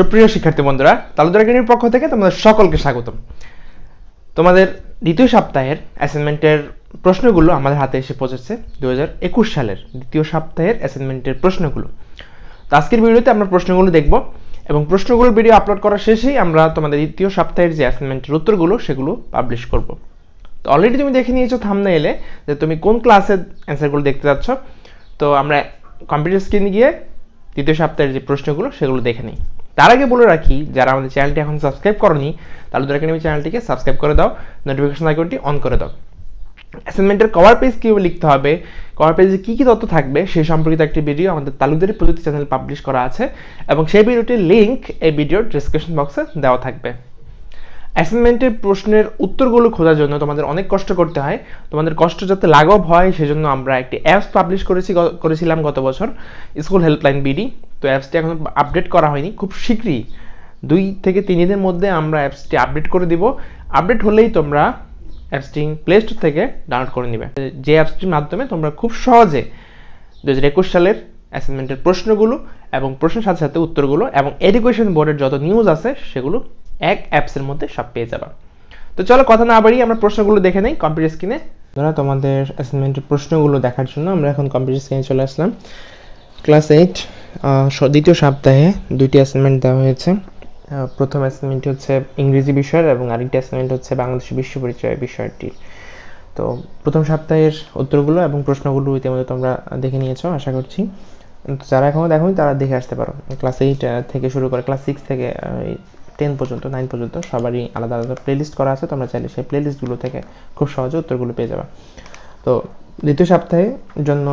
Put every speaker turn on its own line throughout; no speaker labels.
সুপ্রিয় শিক্ষার্থী বন্ধুরা তালুদার একাডেমির পক্ষ থেকে তোমাদের সকলকে স্বাগতম তোমাদের দ্বিতীয় সপ্তাহের অ্যাসাইনমেন্টের প্রশ্নগুলো আমাদের হাতে এসে পৌঁছেছে দু সালের দ্বিতীয় সপ্তাহের অ্যাসাইনমেন্টের প্রশ্নগুলো তো আজকের ভিডিওতে আমরা প্রশ্নগুলো দেখব এবং প্রশ্নগুলোর ভিডিও আপলোড করার শেষেই আমরা তোমাদের দ্বিতীয় সপ্তাহের যে অ্যাসাইনমেন্টের উত্তরগুলো সেগুলো পাবলিশ করব তো অলরেডি তুমি দেখে নিয়েছো থামনে এলে যে তুমি কোন ক্লাসের অ্যান্সারগুলো দেখতে যাচ্ছ তো আমরা কম্পিউটার স্ক্রিনে গিয়ে দ্বিতীয় সপ্তাহের যে প্রশ্নগুলো সেগুলো দেখে নিই তার আগে বলে রাখি যারা আমাদের চ্যানেলটি এখন সাবস্ক্রাইব করনি তাহলে দরকার নেই চ্যানেলটিকে সাবস্ক্রাইব করে দাও নোটিফিকেশন আইকনটি অন করে দাও অ্যাসাইনমেন্টের কভার পেজ কী লিখতে হবে কভার পেজে কী কী তথ্য থাকবে সেই সম্পর্কিত একটি ভিডিও আমাদের তালুকদের প্রযুক্তি চ্যানেল পাবলিশ করা আছে এবং সেই ভিডিওটির লিঙ্ক এই ভিডিওর ডিসক্রিপশন বক্সে দেওয়া থাকবে অ্যাসাইনমেন্টের প্রশ্নের উত্তরগুলো খোঁজার জন্য তোমাদের অনেক কষ্ট করতে হয় তোমাদের কষ্ট যাতে লাঘব হয় সেজন্য আমরা একটি অ্যাপস পাবলিশ করেছি করেছিলাম গত বছর স্কুল হেল্পলাইন বিডি তো অ্যাপসটি এখন আপডেট করা হয়নি খুব শীঘ্রই দুই থেকে তিন দিনের মধ্যে আমরা অ্যাপসটি আপডেট করে দিব আপডেট হলেই তোমরা অ্যাপসটি প্লে স্টোর থেকে ডাউনলোড করে নেবে যে অ্যাপসটির মাধ্যমে তোমরা খুব সহজে দু হাজার একুশ সালের অ্যাসাইনমেন্টের প্রশ্নগুলো এবং প্রশ্নের সাথে সাথে উত্তরগুলো এবং এডুকেশন বোর্ডের যত নিউজ আছে সেগুলো এক অ্যাপসের মধ্যে সব পেয়ে যাবা তো চলো কথা না বাড়ি আমরা প্রশ্নগুলো দেখে নেই কম্পিউটার স্ক্রিনে ধরা তোমাদের অ্যাসাইনমেন্টের প্রশ্নগুলো দেখার জন্য আমরা এখন কম্পিউটার স্ক্রিনে চলে আসলাম ক্লাস এইট দ্বিতীয় সপ্তাহে দুইটি অ্যাসাইনমেন্ট দেওয়া হয়েছে প্রথম অ্যাসাইনমেন্টটি হচ্ছে ইংরেজি বিষয়ের এবং আরেকটি অ্যাসাইনমেন্ট হচ্ছে বাংলাদেশি বিশ্ব পরিচয় বিষয়টির তো প্রথম সপ্তাহের উত্তরগুলো এবং প্রশ্নগুলো ইতিমধ্যে তোমরা দেখে নিয়েছো আশা করছি যারা এখনও দেখো তারা দেখে আসতে পারো ক্লাস এইট থেকে শুরু করে ক্লাস সিক্স থেকে টেন পর্যন্ত নাইন পর্যন্ত সবারই আলাদা আলাদা প্লেলিস্ট করা আছে তোমরা চাইলে সেই প্লেলিস্টগুলো থেকে খুব সহজে উত্তরগুলো পেয়ে যাবে তো দ্বিতীয় সপ্তাহে জন্য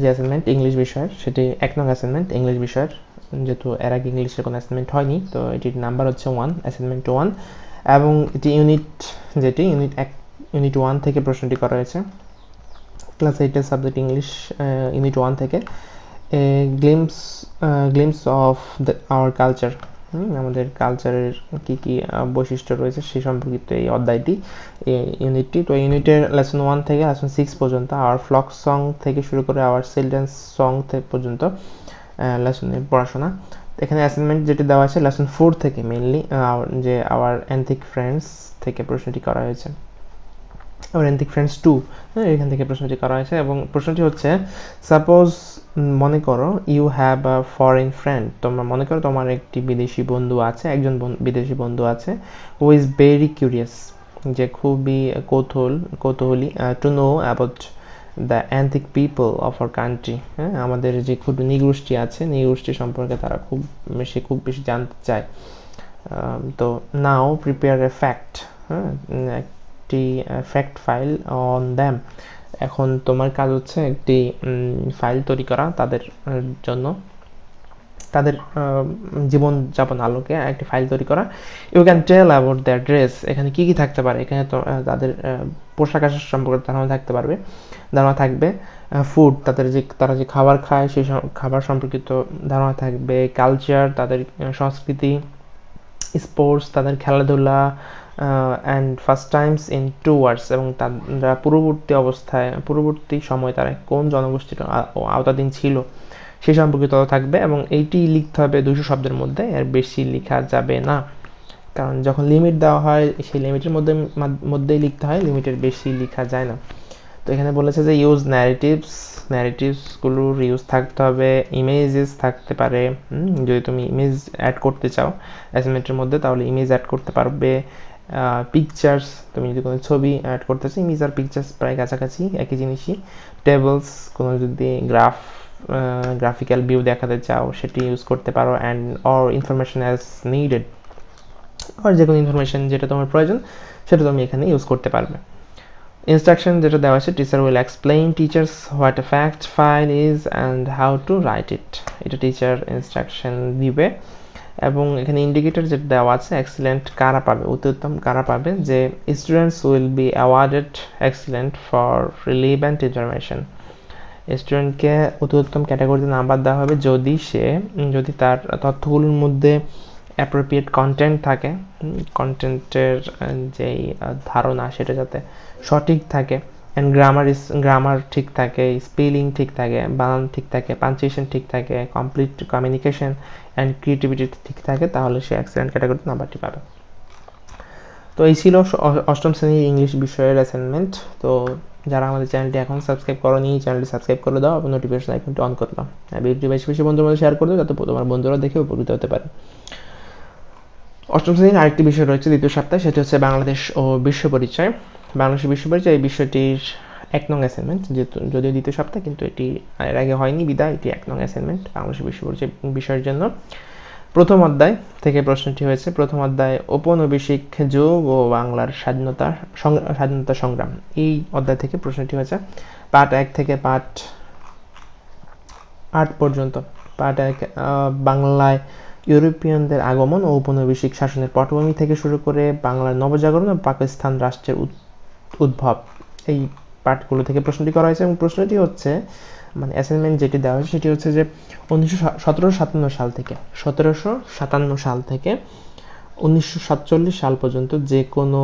যে অ্যাসাইনমেন্ট ইংলিশ বিষয়ের সেটি এক নং অ্যাসাইনমেন্ট ইংলিশ বিষয়ের যেহেতু এর আগে ইংলিশের কোনো অ্যাসাইনমেন্ট হয়নি তো এটির নাম্বার হচ্ছে ওয়ান অ্যাসাইনমেন্ট ওয়ান এবং এটি ইউনিট যেটি ইউনিট এক ইউনিট ওয়ান থেকে প্রশ্নটি করা হয়েছে ক্লাস এইটের সাবজেক্ট ইংলিশ ইউনিট ওয়ান থেকে a glimpse glimpse of the our culture আমাদের কালচারের কি কি বৈশিষ্ট্য রয়েছে সে সম্পর্কিত এই অধ্যায়টি ইউনিটটি তো ইউনিটের লেসন ওয়ান থেকে লেসন সিক্স পর্যন্ত আওয়ার ফ্লক সং থেকে শুরু করে আওয়ার চিলড্রেন্স সং থেকে পর্যন্ত লেসনের পড়াশোনা এখানে অ্যাসাইনমেন্ট যেটি দেওয়া আছে লেসন ফোর থেকে মেনলি যে আওয়ার অ্যান্থিক ফ্রেন্ডস থেকে প্রশ্নটি করা হয়েছে আবার এনথিক ফ্রেন্ডস টু হ্যাঁ এখান থেকে প্রশ্নটি করা হয়েছে এবং প্রশ্নটি হচ্ছে সাপোজ মনে করো you have a foreign friend তোমরা মনে করো তোমার একটি বিদেশি বন্ধু আছে একজন বিদেশি বন্ধু আছে হু ইজ ভেরি কিউরিয়াস যে খুবই কৌতূহল কৌতূহলী টু নো অ্যাবাউট দ্য অ্যান্থিক পিপল অফ আর কান্ট্রি হ্যাঁ আমাদের যে ক্ষুদ্র নিগোষ্ঠী আছে নিগোষ্ঠী সম্পর্কে তারা খুব সে খুব বেশি জানতে চায় তো নাও প্রিপেয়ার এ ফ্যাক্ট হ্যাঁ একটি ফ্যাক্ট ফাইল অন দ্যাম এখন তোমার কাজ হচ্ছে একটি ফাইল তৈরি করা তাদের জন্য তাদের জীবনযাপন আলোকে একটি ফাইল তৈরি করা you can tell about the dress এখানে কী কী থাকতে পারে এখানে তো তাদের পোশাক আশাক সম্পর্কে ধারণা থাকতে পারবে ধারণা থাকবে ফুড তাদের যে তারা যে খাবার খায় সেই খাবার সম্পর্কিত ধারণা থাকবে কালচার তাদের সংস্কৃতি স্পোর্টস তাদের খেলাধুলা and first times in two wars এবং তারা পূর্ববর্তী অবস্থায় পূর্ববর্তী সময় তারা কোন জনগোষ্ঠীর আওতাধীন ছিল সে সম্পর্কিত থাকবে এবং এইটি লিখতে হবে দুশো শব্দের মধ্যে এর বেশি লেখা যাবে না কারণ যখন লিমিট দেওয়া হয় সেই লিমিটের মধ্যে মধ্যেই লিখতে হয় লিমিটের বেশি লেখা যায় না তো এখানে বলেছে যে ইউজ ন্যারেটিভস ন্যারেটিভসগুলোর ইউজ থাকতে হবে ইমেজেস থাকতে পারে যদি তুমি ইমেজ অ্যাড করতে চাও অ্যাসাইনমেন্টের মধ্যে তাহলে ইমেজ অ্যাড করতে পারবে পিকচার্স তুমি যদি কোনো ছবি অ্যাড করতে চাই ইমেজ আর পিকচার্স প্রায় কাছাকাছি একই জিনিসই টেবলস কোনো যদি গ্রাফ গ্রাফিক্যাল ভিউ দেখাতে চাও সেটি ইউজ করতে পারো and or information as needed আর যে কোনো ইনফরমেশান যেটা তোমার প্রয়োজন সেটা তুমি এখানে ইউজ করতে পারবে ইনস্ট্রাকশন যেটা দেওয়া আছে teacher will explain teachers what fact file is and how to write it এটা টিচার ইনস্ট্রাকশন দিবে এবং এখানে ইন্ডিকেটর যেটা দেওয়া আছে এক্সিলেন্ট কারা পাবে অতি উত্তম কারা পাবে যে students will be awarded excellent for relevant information স্টুডেন্টকে অতি উত্তম ক্যাটাগরিতে নাম্বার দেওয়া হবে যদি সে যদি তার তথ্যগুলোর মধ্যে অ্যাপ্রোপ্রিয়েট কন্টেন্ট থাকে কন্টেন্টের যেই ধারণা সেটা যাতে সঠিক থাকে অ্যান্ড গ্রামার ইস গ্রামার ঠিক থাকে স্পেলিং ঠিক থাকে বানান ঠিক থাকে পাঞ্চুয়েশন ঠিক থাকে কমপ্লিট কমিউনিকেশন অ্যান্ড ক্রিয়েটিভিটি ঠিক থাকে তাহলে সে অ্যাক্সিলেন্ট ক্যাটাগরিতে নাম্বারটি পাবে তো এই ছিল অষ্টম শ্রেণীর ইংলিশ বিষয়ের অ্যাসাইনমেন্ট তো যারা আমাদের চ্যানেলটি এখন সাবস্ক্রাইব করনি চ্যানেলটি সাবস্ক্রাইব করে দাও এবং নোটিফিকেশন আইকনটি অন করে দাও ভিডিওটি বেশি বেশি বন্ধুর মধ্যে শেয়ার করে দাও যাতে তোমার বন্ধুরা দেখে উপকৃত হতে পারে অষ্টম শ্রেণীর আরেকটি বিষয় রয়েছে দ্বিতীয় সপ্তাহে সেটি হচ্ছে বাংলাদেশ ও বিশ্ব পরিচয় বাংলাদেশের বিশ্ববিদ্যালয় এই বিষয়টির এক নং অ্যাসাইনমেন্ট যেহেতু যদিও দ্বিতীয় সপ্তাহ কিন্তু এটি এর আগে হয়নি বিদায় এটি এক নং অ্যাসাইনমেন্ট বাংলাদেশের বিশ্ববিদ্যালয় বিষয়ের জন্য প্রথম অধ্যায় থেকে প্রশ্নটি হয়েছে প্রথম অধ্যায় ঔপনিবেশিক যোগ ও বাংলার স্বাধীনতা স্বাধীনতা সংগ্রাম এই অধ্যায় থেকে প্রশ্নটি হয়েছে পার্ট এক থেকে পার্ট আট পর্যন্ত পার্ট এক বাংলায় ইউরোপিয়ানদের আগমন ও ঔপনিবেশিক শাসনের পটভূমি থেকে শুরু করে বাংলার নবজাগরণ ও পাকিস্তান রাষ্ট্রের উদ্ভব এই পার্টগুলো থেকে প্রশ্নটি করা হয়েছে এবং প্রশ্নটি হচ্ছে মানে অ্যাসাইনমেন্ট যেটি দেওয়া হয়েছে সেটি হচ্ছে যে উনিশশো সতেরোশো সাতান্ন সাল থেকে সতেরোশো সাতান্ন সাল থেকে উনিশশো সাতচল্লিশ সাল পর্যন্ত যে কোনো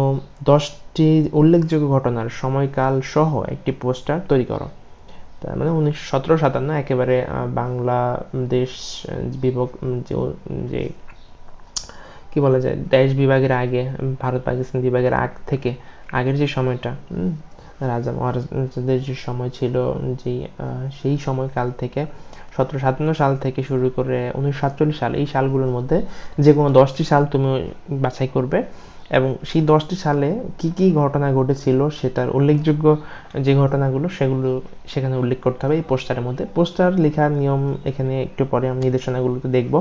দশটি উল্লেখযোগ্য ঘটনার সময়কাল সহ একটি পোস্টার তৈরি করো তার মানে উনিশশো সতেরো সাতান্ন একেবারে বাংলাদেশ বিভক যে কি বলা যায় দেশ বিভাগের আগে ভারত পাকিস্তান বিভাগের আগ থেকে আগের যে সময়টা রাজা মহারাজাদের যে সময় ছিল যে সেই সময়কাল থেকে সতেরো সাতান্ন সাল থেকে শুরু করে উনিশশো সাতচল্লিশ সাল এই সালগুলোর মধ্যে যে কোনো দশটি সাল তুমি বাছাই করবে এবং সেই দশটি সালে কি কি ঘটনা ঘটেছিল সেটার উল্লেখযোগ্য যে ঘটনাগুলো সেগুলো সেখানে উল্লেখ করতে হবে এই পোস্টারের মধ্যে পোস্টার লেখার নিয়ম এখানে একটু পরে আমি নির্দেশনাগুলোতে দেখব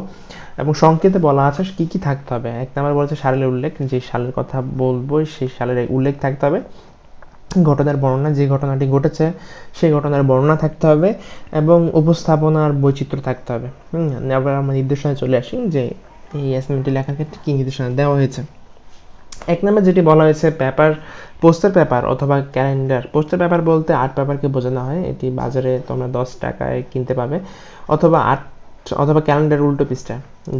এবং সংকেতে বলা আছে কি কি থাকতে হবে এক নাম্বার বলেছে সালের উল্লেখ যে সালের কথা বলবো সেই সালের উল্লেখ থাকতে হবে ঘটনার বর্ণনা যে ঘটনাটি ঘটেছে সেই ঘটনার বর্ণনা থাকতে হবে এবং উপস্থাপনার বৈচিত্র্য থাকতে হবে হুম আবার আমরা নির্দেশনায় চলে আসি যে এই অ্যাসাইনমেন্টটি লেখার ক্ষেত্রে কী নির্দেশনা দেওয়া হয়েছে এক নামে যেটি বলা হয়েছে পেপার পোস্টার পেপার অথবা ক্যালেন্ডার পোস্টার পেপার বলতে আর্ট পেপারকে বোঝানো হয় এটি বাজারে তোমরা দশ টাকায় কিনতে পাবে অথবা আর্ট অথবা ক্যালেন্ডার উল্টো পিসটা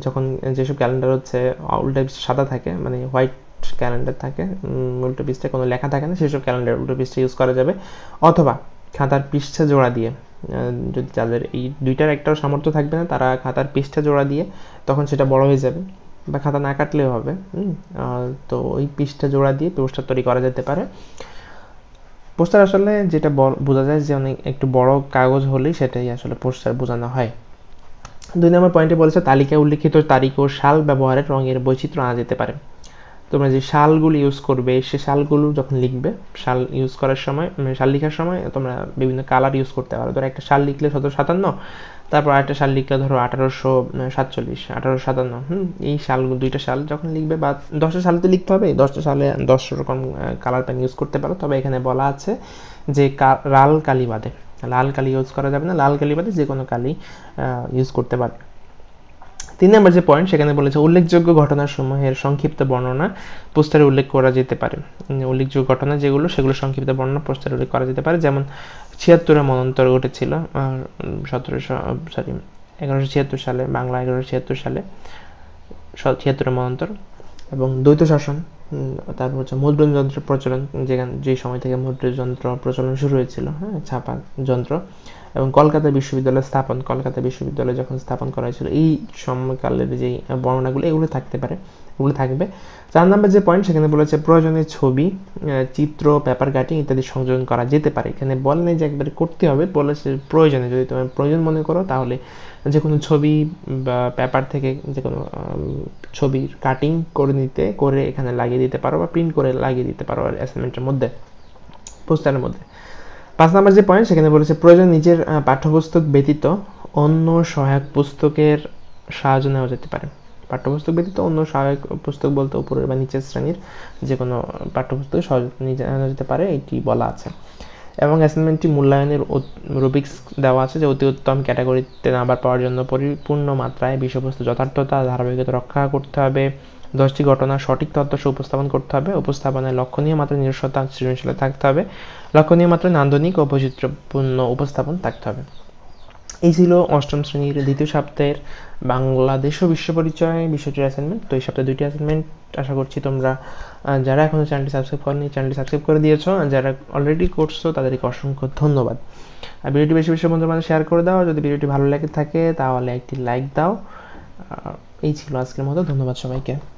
যখন যেসব ক্যালেন্ডার হচ্ছে উল্টো পিস সাদা থাকে মানে হোয়াইট ক্যালেন্ডার থাকে উল্টো পিসটা কোনো লেখা থাকে না সেসব ক্যালেন্ডার উল্টো পিসটা ইউজ করা যাবে অথবা খাতার পিসটা জোড়া দিয়ে যদি যাদের এই দুইটার একটাও সামর্থ্য থাকবে না তারা খাতার পিসটা জোড়া দিয়ে তখন সেটা বড় হয়ে যাবে বা খাতা না কাটলেও হবে তো ওই পিসটা জোড়া দিয়ে পোস্টার তৈরি করা যেতে পারে পোস্টার আসলে যেটা বোঝা যায় যে অনেক একটু বড় কাগজ হলেই সেটাই আসলে পোস্টার বোঝানো হয় দুই নম্বর পয়েন্টে বলেছে তালিকায় উল্লিখিত তারিখ ও সাল ব্যবহারের রঙের বৈচিত্র্য আনা যেতে পারে তোমরা যে শালগুলো ইউজ করবে সে শালগুলো যখন লিখবে শাল ইউজ করার সময় শাল মানে লিখার সময় তোমরা বিভিন্ন কালার ইউজ করতে পারো ধরো একটা শাল লিখলে সতেরো সাতান্ন তারপর আরেকটা সাল লিখলে ধরো আঠারোশো সাতচল্লিশ আঠারোশো সাতান্ন হুম এই সাল দুইটা সাল যখন লিখবে বা দশটা সালে তো লিখতে হবে দশটা সালে দশ রকম কালার পেন ইউজ করতে পারো তবে এখানে বলা আছে যে লাল কালি বাদে লাল কালি ইউজ করা যাবে না লাল কালী বাদে যে কোনো কালি ইউজ করতে পারবে তিন নম্বর যে পয়েন্ট সেখানে বলেছে উল্লেখযোগ্য সমূহের সংক্ষিপ্ত বর্ণনা পোস্টারে উল্লেখ করা যেতে পারে উল্লেখযোগ্য ঘটনা যেগুলো সেগুলো সংক্ষিপ্ত বর্ণনা পোস্টারে উল্লেখ করা যেতে পারে যেমন ছিয়াত্তরে মনন্তর ঘটেছিল সতেরোশো সরি এগারোশো ছিয়াত্তর সালে বাংলা এগারোশো ছিয়াত্তর সালে ছিয়াত্তরে মনন্তর এবং দ্বৈত শাসন তারপর হচ্ছে মুদ্রণ যন্ত্র প্রচলন যেখানে যে সময় থেকে মুদ্রণ যন্ত্র প্রচলন শুরু হয়েছিল হ্যাঁ ছাপা যন্ত্র এবং কলকাতা বিশ্ববিদ্যালয় স্থাপন কলকাতা বিশ্ববিদ্যালয় যখন স্থাপন করা হয়েছিল এই সময়কালের যে বর্ণনাগুলো এগুলো থাকতে পারে এগুলো থাকবে চার নাম্বার যে পয়েন্ট সেখানে বলেছে প্রয়োজনীয় ছবি চিত্র পেপার কাটিং ইত্যাদি সংযোজন করা যেতে পারে এখানে বলে নেই যে একবারে করতে হবে বলেছে প্রয়োজনে যদি তোমার প্রয়োজন মনে করো তাহলে যে কোনো ছবি বা পেপার থেকে যে কোনো ছবির কাটিং করে নিতে করে এখানে লাগিয়ে দিতে পারো বা প্রিন্ট করে লাগিয়ে দিতে পারো অ্যাসাইনমেন্টের মধ্যে পোস্টারের মধ্যে পাঁচ নম্বর যে পয়েন্ট সেখানে বলেছে প্রয়োজন নিজের পাঠ্যপুস্তক ব্যতীত অন্য সহায়ক পুস্তকের সাহায্য নেওয়া যেতে পারে পাঠ্যপুস্তক ব্যতীত অন্য সহায়ক পুস্তক বলতে উপরের বা নিচের শ্রেণীর যে কোনো পাঠ্যপুস্তক সহযোগ যেতে পারে এটি বলা আছে এবং অ্যাসাইনমেন্টটি মূল্যায়নের রুবিক্স দেওয়া আছে যে অতি উত্তম ক্যাটাগরিতে নাম্বার পাওয়ার জন্য পরিপূর্ণ মাত্রায় বিষয়বস্তু যথার্থতা ধারাবাহিকতা রক্ষা করতে হবে দশটি ঘটনার সঠিক তথ্য উপস্থাপন করতে হবে উপস্থাপনায় লক্ষণীয় মাত্রা নিজস্বতা সৃজনশীলতা থাকতে হবে লক্ষণীয় মাত্রা নান্দনিক ও বৈচিত্র্যপূর্ণ উপস্থাপন থাকতে হবে এই ছিল অষ্টম শ্রেণীর দ্বিতীয় সপ্তাহের বাংলাদেশ ও বিশ্ব পরিচয় বিষয়টির অ্যাসাইনমেন্ট তো এই সপ্তাহে দুইটি অ্যাসাইনমেন্ট আশা করছি তোমরা যারা এখনও চ্যানেলটি সাবস্ক্রাইব করেনি চ্যানেলটি সাবস্ক্রাইব করে দিয়েছো যারা অলরেডি করছো তাদেরকে অসংখ্য ধন্যবাদ আর ভিডিওটি বেশি বেশি বন্ধুর মাঝে শেয়ার করে দাও যদি ভিডিওটি ভালো লাগে থাকে তাহলে একটি লাইক দাও এই ছিল আজকের মতো ধন্যবাদ সবাইকে